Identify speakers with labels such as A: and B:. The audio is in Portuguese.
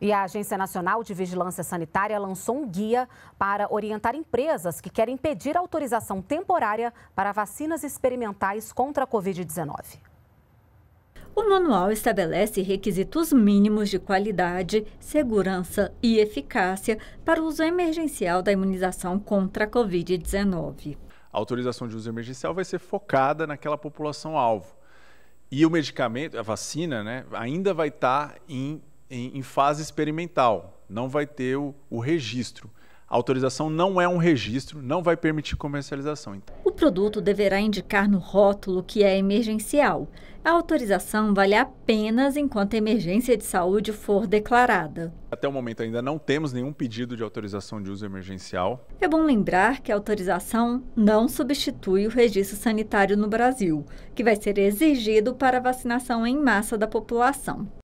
A: E a Agência Nacional de Vigilância Sanitária lançou um guia para orientar empresas que querem pedir autorização temporária para vacinas experimentais contra a Covid-19.
B: O manual estabelece requisitos mínimos de qualidade, segurança e eficácia para o uso emergencial da imunização contra a Covid-19.
C: A autorização de uso emergencial vai ser focada naquela população-alvo. E o medicamento, a vacina, né, ainda vai estar tá em em, em fase experimental, não vai ter o, o registro. A autorização não é um registro, não vai permitir comercialização. Então.
B: O produto deverá indicar no rótulo que é emergencial. A autorização vale apenas enquanto a emergência de saúde for declarada.
C: Até o momento ainda não temos nenhum pedido de autorização de uso emergencial.
B: É bom lembrar que a autorização não substitui o registro sanitário no Brasil, que vai ser exigido para vacinação em massa da população.